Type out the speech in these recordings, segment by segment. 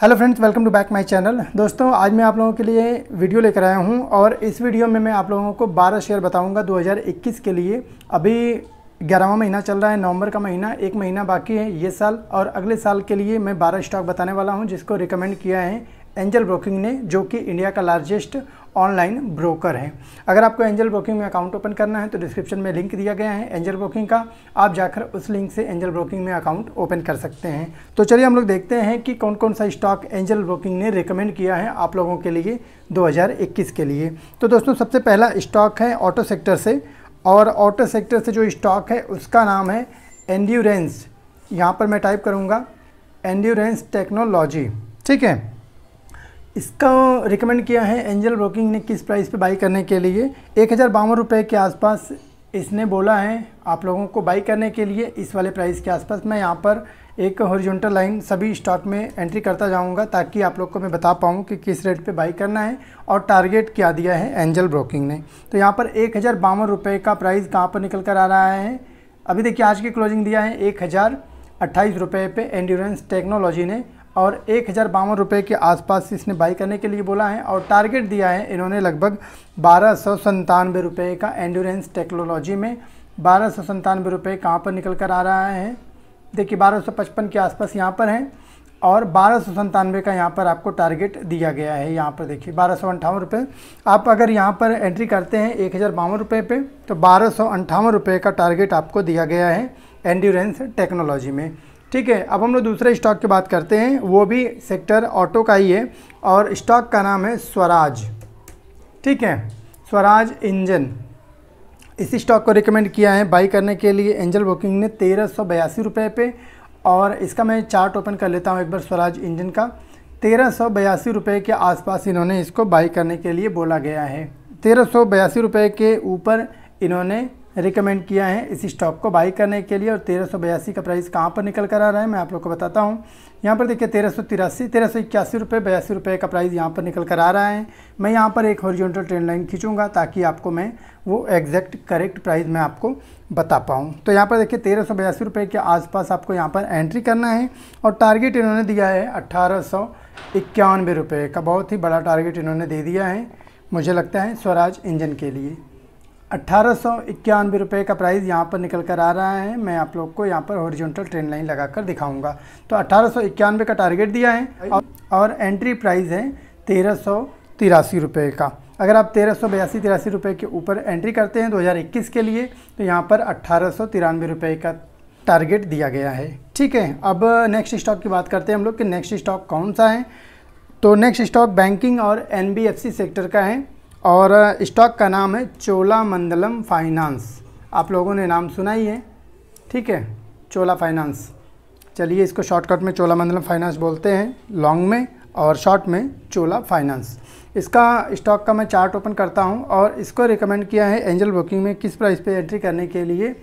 hello friends welcome to back my channel दोस्तों आज मैं आप लोगों के लिए वीडियो लेकर आया हूं और इस वीडियो में मैं आप लोगों को 12 शेयर बताऊंगा 2021 के लिए अभी ग्यारहवा महीना चल रहा है नवंबर का महीना एक महीना बाकी है ये साल और अगले साल के लिए मैं 12 स्टॉक बताने वाला हूँ जिसको रिकमेंड किया है एंजल ब्रोकिंग ने जो कि इंडिया का लार्जेस्ट ऑनलाइन ब्रोकर हैं अगर आपको एंजल ब्रोकिंग में अकाउंट ओपन करना है तो डिस्क्रिप्शन में लिंक दिया गया है एंजल ब्रोकिंग का आप जाकर उस लिंक से एंजल ब्रोकिंग में अकाउंट ओपन कर सकते हैं तो चलिए हम लोग देखते हैं कि कौन कौन सा स्टॉक एंजल ब्रोकिंग ने रिकमेंड किया है आप लोगों के लिए 2021 के लिए तो दोस्तों सबसे पहला स्टॉक है ऑटो सेक्टर से और ऑटो सेक्टर से जो स्टॉक है उसका नाम है एंड्यूरेंस यहाँ पर मैं टाइप करूँगा एंड्यूरेंस टेक्नोलॉजी ठीक है इसका रिकमेंड किया है एंजल ब्रोकिंग ने किस प्राइस पे बाई करने के लिए एक हज़ार बावन रुपये के आसपास इसने बोला है आप लोगों को बाई करने के लिए इस वाले प्राइस के आसपास मैं यहाँ पर एक हॉरिजॉन्टल लाइन सभी स्टॉक में एंट्री करता जाऊँगा ताकि आप लोग को मैं बता पाऊँ कि किस रेट पे बाई करना है और टारगेट क्या दिया है एंजल ब्रोकिंग ने तो यहाँ पर एक हज़ार बावन रुपये का प्राइस कहाँ पर निकल कर आ रहा है अभी देखिए आज की क्लोजिंग दिया है एक हज़ार अट्ठाईस रुपये पर टेक्नोलॉजी ने और एक हज़ार बावन रुपये के आसपास इसने बाई करने के लिए बोला है और टारगेट दिया है इन्होंने लगभग बारह सौ संतानवे रुपये का एंडोरेंस टेक्नोलॉजी में बारह सौ संतानवे रुपये कहाँ पर निकल कर आ रहा है देखिए बारह सौ पचपन के आसपास यहाँ पर है और बारह सौ संतानवे का यहाँ पर आपको टारगेट दिया गया है यहाँ पर देखिए बारह सौ अंठावन रुपये आप अगर यहाँ पर एंट्री करते हैं एक हज़ार बावन रुपये पर तो बारह सौ अंठावन रुपये का टारगेट आपको दिया गया है एंड्योरेंस टेक्नोलॉजी में ठीक है अब हम लोग दूसरे स्टॉक की बात करते हैं वो भी सेक्टर ऑटो का ही है और स्टॉक का नाम है स्वराज ठीक है स्वराज इंजन इसी स्टॉक को रिकमेंड किया है बाई करने के लिए एंजल बुकिंग ने तेरह सौ बयासी रुपये पर और इसका मैं चार्ट ओपन कर लेता हूँ एक बार स्वराज इंजन का तेरह सौ बयासी रुपये के आसपास इन्होंने इसको बाई करने के लिए बोला गया है तेरह सौ बयासी रुपये के ऊपर इन्होंने रिकमेंड किया है इस स्टॉक को बाई करने के लिए और तेरह का प्राइस कहाँ पर निकल कर आ रहा है मैं आप लोग को बताता हूँ यहाँ पर देखिए तेरह सौ तिरासी तेरह सौ इक्यासी रुपये बयासी रुपये का प्राइस यहाँ पर निकल कर आ रहा है मैं यहाँ पर एक हॉरिजॉन्टल ट्रेंड लाइन खींचूँगा ताकि आपको मैं वो एग्जैक्ट करेक्ट प्राइस मैं आपको बता पाऊँ तो यहाँ पर देखिए तेरह सौ बयासी रुपये के आसपास आपको यहाँ पर एंट्री करना है और टारगेट इन्होंने दिया है अट्ठारह सौ इक्यानवे रुपये का बहुत ही बड़ा टारगेट इन्होंने दे दिया है मुझे लगता है स्वराज इंजन के लिए अट्ठारह सौ इक्यानवे रुपये का प्राइस यहाँ पर निकल कर आ रहा है मैं आप लोग को यहाँ पर हॉरिजॉन्टल ट्रेन लाइन लगा कर दिखाऊँगा तो अट्ठारह सौ इक्यानवे का टारगेट दिया है और, और एंट्री प्राइस है तेरह सौ तिरासी रुपये का अगर आप तेरह सौ बयासी तिरासी रुपये के ऊपर एंट्री करते हैं 2021 के लिए तो यहाँ पर अट्ठारह सौ तिरानवे रुपये का टारगेट दिया गया है ठीक है अब नेक्स्ट स्टॉक की बात करते हैं हम लोग कि नेक्स्ट स्टॉक कौन सा है तो नेक्स्ट स्टॉक बैंकिंग और एन सेक्टर का है और स्टॉक का नाम है चोला मंडलम फाइनेंस आप लोगों ने नाम सुना ही है ठीक है चोला फाइनेंस चलिए इसको शॉर्टकट में चोला मंडलम फाइनेंस बोलते हैं लॉन्ग में और शॉर्ट में चोला फाइनेंस इसका स्टॉक का मैं चार्ट ओपन करता हूं और इसको रिकमेंड किया है एंजल बुकिंग में किस प्राइस पे एंट्री करने के लिए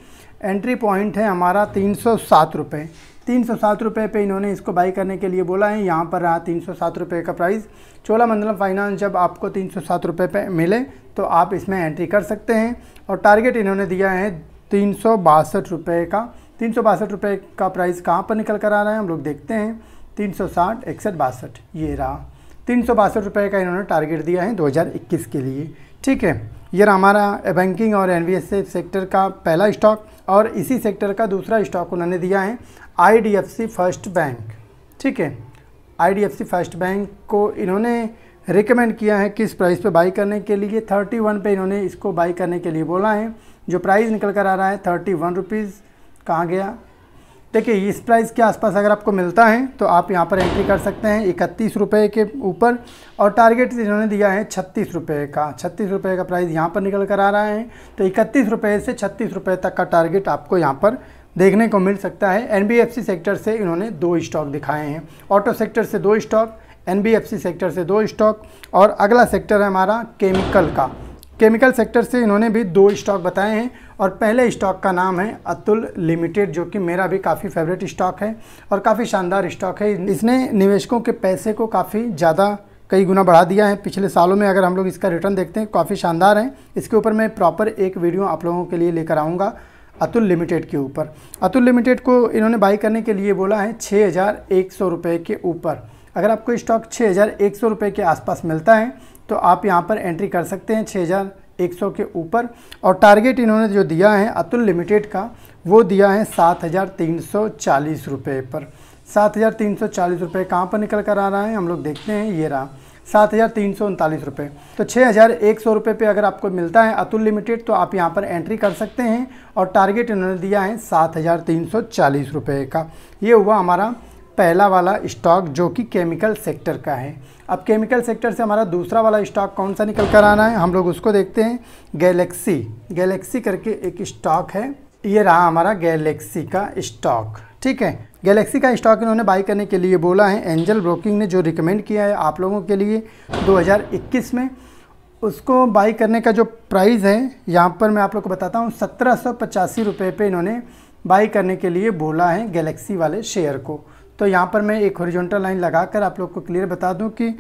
एंट्री पॉइंट है हमारा तीन सौ सात रुपये तीन सौ सात रुपये पर इन्होंने इसको बाई करने के लिए बोला है यहाँ पर रहा तीन सौ सात रुपये का प्राइस चोला मंडलम फाइनेंस जब आपको तीन सौ सात रुपये पर मिले तो आप इसमें एंट्री कर सकते हैं और टारगेट इन्होंने दिया है तीन सौ बासठ रुपये का तीन सौ बासठ रुपये का प्राइस कहाँ पर निकल कर आ रहा है हम लोग देखते हैं तीन सौ साठ इकसठ बासठ ये रहा तीन सौ बासठ रुपये का इन्होंने टारगेट दिया है दो हज़ार इक्कीस के लिए ठीक है ये हमारा बैंकिंग और एन सेक्टर का पहला स्टॉक और इसी सेक्टर का दूसरा स्टॉक उन्होंने दिया है आईडीएफसी फर्स्ट बैंक ठीक है आईडीएफसी फर्स्ट बैंक को इन्होंने रिकमेंड किया है किस प्राइस पे बाई करने के लिए थर्टी वन पर इन्होंने इसको बाई करने के लिए बोला है जो प्राइस निकल कर आ रहा है थर्टी वन रुपीज़ कहाँ गया देखिए इस प्राइस के आसपास अगर आपको मिलता है तो आप यहाँ पर एंट्री कर सकते हैं इकतीस रुपये के ऊपर और टारगेट इन्होंने दिया है छत्तीस रुपये का छत्तीस रुपये का प्राइस यहाँ पर निकल कर आ रहा है तो इकतीस रुपये से छत्तीस रुपये तक का टारगेट आपको यहाँ पर देखने को मिल सकता है एनबीएफसी सेक्टर से इन्होंने दो स्टॉक दिखाए हैं ऑटो सेक्टर से दो स्टॉक एनबीएफसी सेक्टर से दो स्टॉक और अगला सेक्टर है हमारा केमिकल का केमिकल सेक्टर से इन्होंने भी दो स्टॉक बताए हैं और पहले स्टॉक का नाम है अतुल लिमिटेड जो कि मेरा भी काफ़ी फेवरेट स्टॉक है और काफ़ी शानदार स्टॉक है इसने निवेशकों के पैसे को काफ़ी ज़्यादा कई गुना बढ़ा दिया है पिछले सालों में अगर हम लोग इसका रिटर्न देखते हैं काफ़ी शानदार है इसके ऊपर मैं प्रॉपर एक वीडियो आप लोगों के लिए लेकर आऊँगा अतुल लिमिटेड के ऊपर अतुल लिमिटेड को इन्होंने बाई करने के लिए बोला है छः हज़ार एक सौ रुपये के ऊपर अगर आपको स्टॉक छः हज़ार एक सौ रुपये के आसपास मिलता है तो आप यहाँ पर एंट्री कर सकते हैं छः हज़ार एक सौ के ऊपर और टारगेट इन्होंने जो दिया है अतुल लिमिटेड का वो दिया है सात हज़ार तीन सौ चालीस रुपये पर सात हज़ार तीन सौ चालीस रुपये कहाँ पर निकल कर आ रहा है हम लोग देखते हैं ये रहा सात हज़ार तीन सौ उनतालीस रुपये तो छः हज़ार एक सौ रुपये पर अगर आपको मिलता है अतुल लिमिटेड तो आप यहाँ पर एंट्री कर सकते हैं और टारगेट इन्होंने दिया है सात हज़ार तीन सौ चालीस रुपये का ये हुआ हमारा पहला वाला स्टॉक जो कि केमिकल सेक्टर का है अब केमिकल सेक्टर से हमारा दूसरा वाला स्टॉक कौन सा निकल कर आना है हम लोग उसको देखते हैं गैलेक्सी गैलेक्सी करके एक स्टॉक है ये रहा हमारा गैलेक्सी का स्टॉक ठीक है गैलेक्सी का स्टॉक इन्होंने बाई करने के लिए बोला है एंजल ब्रोकिंग ने जो रिकमेंड किया है आप लोगों के लिए 2021 में उसको बाई करने का जो प्राइस है यहाँ पर मैं आप लोग को बताता हूँ सत्रह सौ पे इन्होंने बाई करने के लिए बोला है गैलेक्सी वाले शेयर को तो यहाँ पर मैं एक हॉरिजॉन्टल लाइन लगाकर आप लोग को क्लियर बता दूँ कि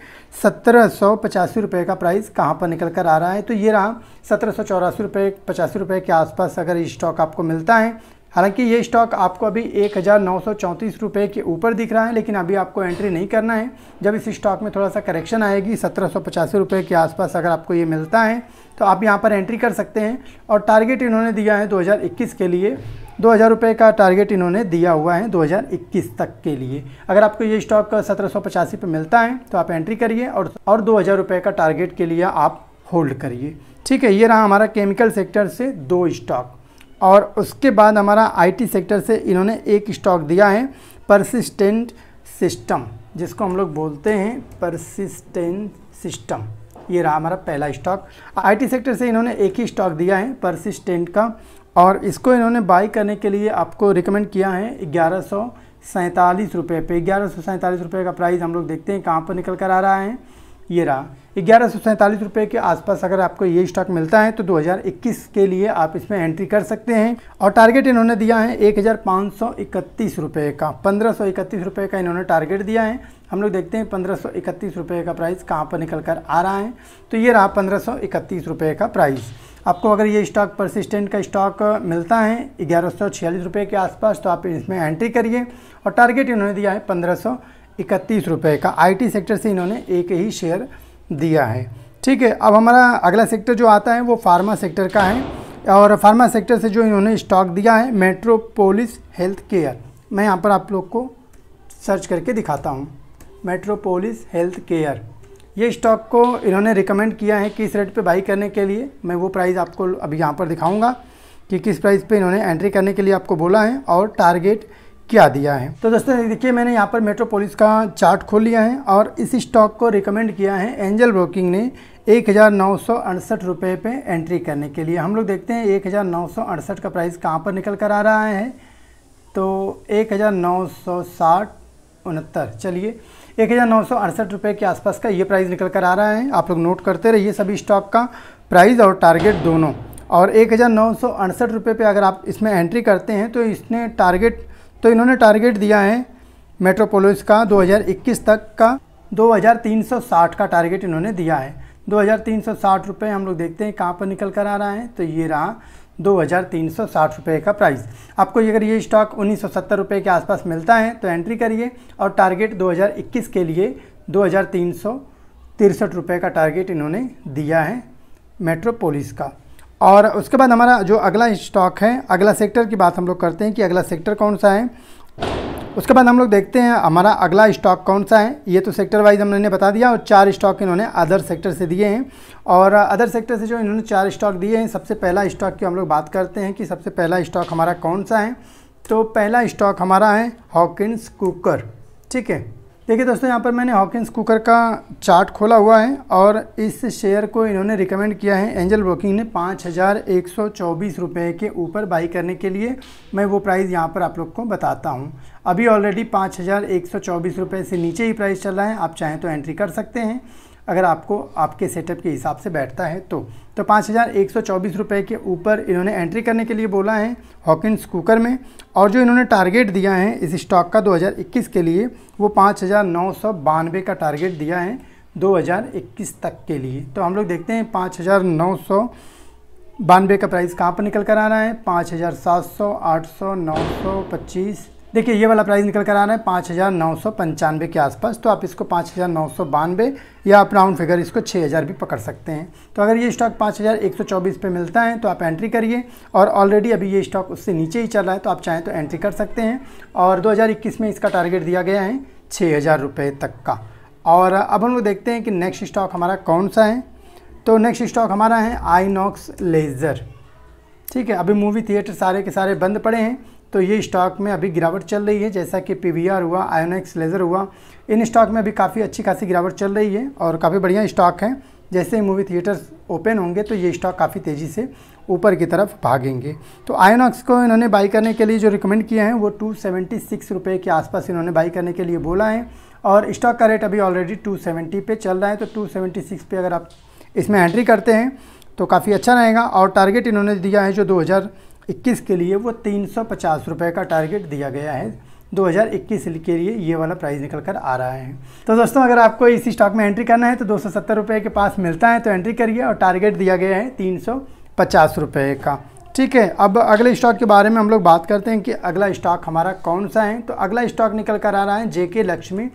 सत्रह सौ पचासी रुपये का प्राइस कहाँ पर निकल कर आ रहा है तो ये रहा सत्रह सौ चौरासी रुपये पचासी रुपये के आसपास अगर स्टॉक आपको मिलता है हालांकि ये स्टॉक आपको अभी एक हज़ार नौ सौ चौंतीस रुपये के ऊपर दिख रहा है लेकिन अभी आपको एंट्री नहीं करना है जब इस स्टॉक में थोड़ा सा करेक्शन आएगी सत्रह सौ पचासी रुपये के आसपास अगर आपको ये मिलता है तो आप यहाँ पर एंट्री कर सकते हैं और टारगेट इन्होंने दिया है दो हज़ार इक्कीस के लिए दो हज़ार रुपये का टारगेट इन्होंने दिया हुआ है 2021 तक के लिए अगर आपको ये स्टॉक सत्रह सौ पचासी पर मिलता है तो आप एंट्री करिए और और दो हज़ार रुपये का टारगेट के लिए आप होल्ड करिए ठीक है ये रहा हमारा केमिकल सेक्टर से दो स्टॉक और उसके बाद हमारा आईटी सेक्टर से इन्होंने एक स्टॉक दिया है परसिस्टेंट सिस्टम जिसको हम लोग बोलते हैं परसिस्टेंट सिस्टम ये रहा हमारा पहला स्टॉक आईटी सेक्टर से इन्होंने एक ही स्टॉक दिया है परसिस्टेंट का और इसको इन्होंने बाई करने के लिए आपको रिकमेंड किया है ग्यारह सौ सैंतालीस रुपये पर ग्यारह सौ सैंतालीस रुपये का प्राइस हम लोग देखते हैं कहाँ पर निकल कर आ रहा है ये रहा ग्यारह सौ सैंतालीस रुपये के आसपास अगर आपको ये स्टॉक मिलता है तो 2021 के लिए आप इसमें एंट्री कर सकते हैं और टारगेट इन्होंने दिया है एक हज़ार पाँच सौ इकतीस रुपये का पंद्रह सौ इकतीस रुपये का इन्होंने टारगेट दिया है हम लोग देखते हैं पंद्रह सौ इकतीस रुपये का प्राइस कहाँ पर निकल कर आ रहा है तो ये रहा पंद्रह सौ इकतीस रुपये का प्राइस आपको अगर ये स्टॉक परसिस्टेंट का स्टॉक मिलता है ग्यारह सौ छियालीस रुपये के आसपास तो आप इसमें एंट्री करिए और टारगेट इन्होंने दिया है पंद्रह सौ इकतीस रुपये का आईटी सेक्टर से इन्होंने एक ही शेयर दिया है ठीक है अब हमारा अगला सेक्टर जो आता है वो फार्मा सेक्टर का है और फार्मा सेक्टर से जो इन्होंने स्टॉक दिया है मेट्रोपोलिस हेल्थ केयर मैं यहाँ पर आप लोग को सर्च करके दिखाता हूँ मेट्रोपोलिस हेल्थ केयर ये स्टॉक को इन्होंने रिकमेंड किया है किस रेट पे बाई करने के लिए मैं वो प्राइस आपको अभी यहाँ पर दिखाऊंगा कि किस प्राइस पे इन्होंने एंट्री करने के लिए आपको बोला है और टारगेट क्या दिया है तो दोस्तों देखिए मैंने यहाँ पर मेट्रोपोलिस का चार्ट खोल लिया है और इस स्टॉक को रिकमेंड किया है एंजल ब्रोकिंग ने एक हज़ार नौ सौ अड़सठ रुपये एंट्री करने के लिए हम लोग देखते हैं एक हज़ार नौ सौ अड़सठ का प्राइस कहाँ पर निकल कर आ रहा है तो एक हज़ार नौ सौ साठ उनहत्तर चलिए एक हज़ार नौ सौ अड़सठ रुपये के आसपास का ये प्राइस निकल कर आ रहा है आप लोग नोट करते रहिए सभी स्टॉक का प्राइस और टारगेट दोनों और एक हज़ार नौ सौ अड़सठ रुपये पर अगर आप इसमें एंट्री करते हैं तो इसने टारगेट तो इन्होंने टारगेट दिया है मेट्रोपोलिस का 2021 तक का 2360 का टारगेट इन्होंने दिया है साठ रुपये हम लोग देखते हैं कहाँ पर निकल कर आ रहा है तो ये रहा दो हज़ार तीन सौ साठ रुपये का प्राइस आपको अगर ये स्टॉक उन्नीस सौ सत्तर रुपये के आसपास मिलता है तो एंट्री करिए और टारगेट दो हज़ार इक्कीस के लिए दो हज़ार तीन सौ तिरसठ रुपये का टारगेट इन्होंने दिया है मेट्रोपोलिस का और उसके बाद हमारा जो अगला स्टॉक है अगला सेक्टर की बात हम लोग करते हैं कि अगला सेक्टर कौन सा है उसके बाद हम लोग देखते हैं हमारा अगला स्टॉक कौन सा है ये तो सेक्टर वाइज हमने बता दिया और चार स्टॉक इन्होंने अदर सेक्टर से दिए हैं और अदर सेक्टर से जो इन्होंने चार स्टॉक दिए हैं सबसे पहला स्टॉक की हम लोग बात करते हैं कि सबसे पहला स्टॉक हमारा कौन सा है तो पहला स्टॉक हमारा है हॉकिस कुकर ठीक है देखिए दोस्तों यहाँ पर मैंने हॉकिंस कुकर का चार्ट खोला हुआ है और इस शेयर को इन्होंने रिकमेंड किया है एंजल ब्रोकिंग ने पाँच हज़ार एक सौ चौबीस रुपये के ऊपर बाई करने के लिए मैं वो प्राइस यहाँ पर आप लोग को बताता हूँ अभी ऑलरेडी पाँच हज़ार एक सौ चौबीस रुपये से नीचे ही प्राइस चल रहा है आप चाहें तो एंट्री कर सकते हैं अगर आपको आपके सेटअप के हिसाब से बैठता है तो तो पाँच हज़ार एक सौ चौबीस रुपये के ऊपर इन्होंने एंट्री करने के लिए बोला है हॉकिंस कुकर में और जो इन्होंने टारगेट दिया है इस स्टॉक का 2021 के लिए वो पाँच हज़ार नौ सौ बानवे का टारगेट दिया है 2021 तक के लिए तो हम लोग देखते हैं पाँच हज़ार नौ सौ बानवे का प्राइस कहाँ पर निकल कर आ रहा है पाँच हज़ार सात सौ आठ सौ नौ सौ पच्चीस देखिए ये वाला प्राइस निकल कर आ रहा है पाँच हज़ार नौ सौ पंचानवे के आसपास तो आप इसको पाँच हज़ार नौ सौ बानवे या आप राउंड फिगर इसको छः हज़ार भी पकड़ सकते हैं तो अगर ये स्टॉक पाँच हज़ार एक सौ चौबीस पर मिलता है तो आप एंट्री करिए और ऑलरेडी अभी ये स्टॉक उससे नीचे ही चल रहा है तो आप चाहें तो एंट्री कर सकते हैं और दो हज़ार इक्कीस में इसका टारगेट दिया गया है छः हज़ार रुपये तक का और अब हम लोग देखते हैं कि नेक्स्ट स्टॉक हमारा कौन सा है तो नेक्स्ट स्टॉक हमारा है आईनॉक्स लेज़र ठीक है अभी मूवी थिएटर सारे के सारे बंद पड़े हैं तो ये स्टॉक में अभी गिरावट चल रही है जैसा कि पी हुआ आयोनेक्स लेज़र हुआ इन स्टॉक में अभी काफ़ी अच्छी खासी गिरावट चल रही है और काफ़ी बढ़िया स्टॉक है जैसे ही मूवी थिएटर्स ओपन होंगे तो ये स्टॉक काफ़ी तेज़ी से ऊपर की तरफ भागेंगे तो आयोनॉक्स को इन्होंने बाई करने के लिए जो रिकमेंड किया है वो टू सेवेंटी सिक्स रुपये के आसपास इन्होंने बाई करने के लिए बोला है और स्टॉक का रेट अभी ऑलरेडी टू सेवेंटी पे चल रहा है तो टू सेवेंटी सिक्स पे अगर आप इसमें एंट्री करते हैं तो काफ़ी अच्छा रहेगा और टारगेट इन्होंने दिया है जो दो हज़ार इक्कीस के लिए वो तीन सौ पचास रुपये का टारगेट दिया गया है 2021 के लिए ये वाला प्राइस निकल कर आ रहा है तो दोस्तों अगर आपको इसी स्टॉक में एंट्री करना है तो दो सौ के पास मिलता है तो एंट्री करिए और टारगेट दिया गया है तीन सौ का ठीक है अब अगले स्टॉक के बारे में हम लोग बात करते हैं कि अगला स्टॉक हमारा कौन सा है तो अगला स्टॉक निकल कर आ रहा है जेके लक्ष्मी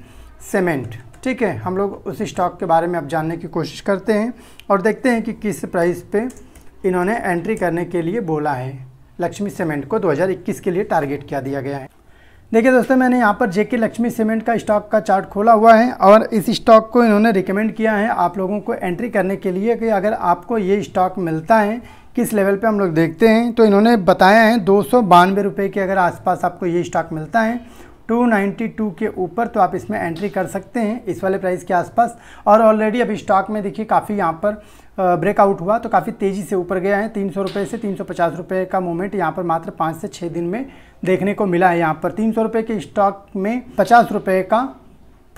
सीमेंट ठीक है हम लोग उस स्टॉक के बारे में अब जानने की कोशिश करते हैं और देखते हैं कि किस प्राइस पर इन्होंने एंट्री करने के लिए बोला है लक्ष्मी सीमेंट को 2021 के लिए टारगेट किया दिया गया है देखिए दोस्तों मैंने यहाँ पर जेके लक्ष्मी सीमेंट का स्टॉक का चार्ट खोला हुआ है और इस स्टॉक को इन्होंने रिकमेंड किया है आप लोगों को एंट्री करने के लिए कि अगर आपको ये स्टॉक मिलता है किस लेवल पे हम लोग देखते हैं तो इन्होंने बताया है दो सौ के अगर आसपास आपको ये स्टॉक मिलता है 292 के ऊपर तो आप इसमें एंट्री कर सकते हैं इस वाले प्राइस के आसपास और ऑलरेडी अभी स्टॉक में देखिए काफ़ी यहाँ पर ब्रेकआउट हुआ तो काफ़ी तेज़ी से ऊपर गया है तीन सौ रुपये से तीन सौ पचास रुपये का मूवमेंट यहाँ पर मात्र पाँच से छः दिन में देखने को मिला है यहाँ पर तीन सौ रुपये के स्टॉक में पचास रुपये का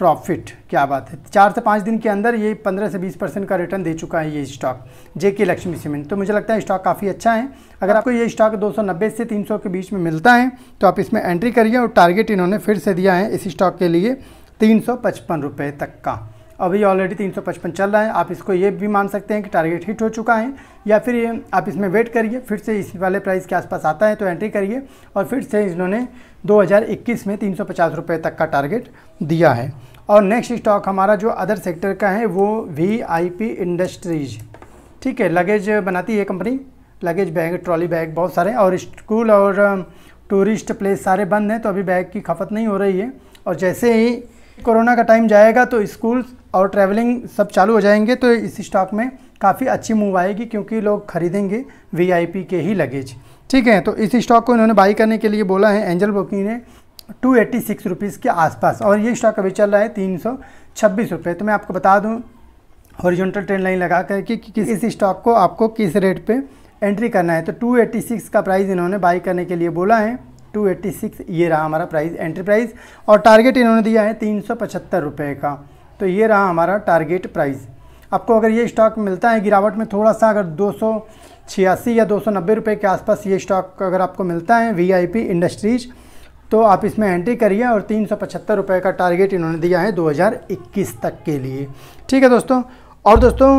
प्रॉफिट क्या बात है चार से पाँच दिन के अंदर ये पंद्रह से बीस परसेंट का रिटर्न दे चुका है ये स्टॉक जे के लक्ष्मी सीमेंट तो मुझे लगता है स्टॉक काफ़ी अच्छा है अगर आपको ये स्टॉक 290 से 300 के बीच में मिलता है तो आप इसमें एंट्री करिए और टारगेट इन्होंने फिर से दिया है इस स्टॉक के लिए तीन रुपये तक का अभी ऑलरेडी तीन चल रहा है आप इसको ये भी मान सकते हैं कि टारगेट हिट हो चुका है या फिर ये आप इसमें वेट करिए फिर से इस वाले प्राइस के आसपास आता है तो एंट्री करिए और फिर से इन्होंने 2021 में तीन सौ तक का टारगेट दिया है और नेक्स्ट स्टॉक हमारा जो अदर सेक्टर का है वो वीआईपी इंडस्ट्रीज ठीक है लगेज बनाती है company luggage bag trolley bag बहुत सारे और स्कूल और टूरिस्ट um, प्लेस सारे बंद हैं तो अभी बैग की खपत नहीं हो रही है और जैसे ही कोरोना का टाइम जाएगा तो स्कूल और ट्रैवलिंग सब चालू हो जाएंगे तो इस स्टॉक में काफ़ी अच्छी मूव आएगी क्योंकि लोग खरीदेंगे वीआईपी के ही लगेज ठीक है तो इस स्टॉक को इन्होंने बाई करने के लिए बोला है एंजल बुकिंग ने टू एट्टी सिक्स रुपीज़ के आसपास और ये स्टॉक अभी चल रहा है तीन सौ छब्बीस रुपये तो मैं आपको बता दूँ हॉरिजॉन्टल ट्रेंड लाइन लगा कर कि किस इस स्टॉक को आपको किस रेट पे एंट्री करना है तो 286 का प्राइस इन्होंने बाई करने के लिए बोला है 286 ये रहा हमारा प्राइस एंट्री प्राइस और टारगेट इन्होंने दिया है तीन रुपये का तो ये रहा हमारा टारगेट प्राइस आपको अगर ये स्टॉक मिलता है गिरावट में थोड़ा सा अगर दो छियासी या दो सौ नब्बे रुपये के आसपास ये स्टॉक अगर आपको मिलता है पी इंडस्ट्रीज़ तो आप इसमें एंट्री करिए और तीन सौ का टारगेट इन्होंने दिया है 2021 तक के लिए ठीक है दोस्तों और दोस्तों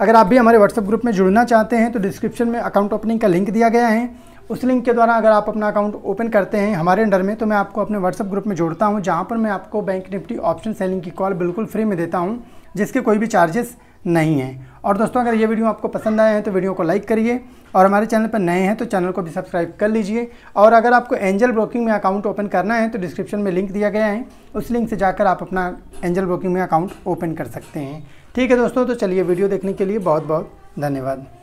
अगर आप भी हमारे व्हाट्सएप ग्रुप में जुड़ना चाहते हैं तो डिस्क्रिप्शन में अकाउंट ओपनिंग का लिंक दिया गया है उस लिंक के द्वारा अगर आप अपना अकाउंट ओपन करते हैं हमारे अंडर में तो मैं आपको अपने व्हाट्सअप ग्रुप में जोड़ता हूँ जहाँ पर मैं आपको बैंक निफ्टी ऑप्शन सेलिंग की कॉल बिल्कुल फ्री में देता हूँ जिसके कोई भी चार्जेस नहीं हैं और दोस्तों अगर ये वीडियो आपको पसंद आया है तो वीडियो को लाइक करिए और हमारे चैनल पर नए हैं तो चैनल को भी सब्सक्राइब कर लीजिए और अगर आपको एंजल ब्रोकिंग में अकाउंट ओपन करना है तो डिस्क्रिप्शन में लिंक दिया गया है उस लिंक से जाकर आप अपना एंजल ब्रोकिंग में अकाउंट ओपन कर सकते हैं ठीक है दोस्तों तो चलिए वीडियो देखने के लिए बहुत बहुत धन्यवाद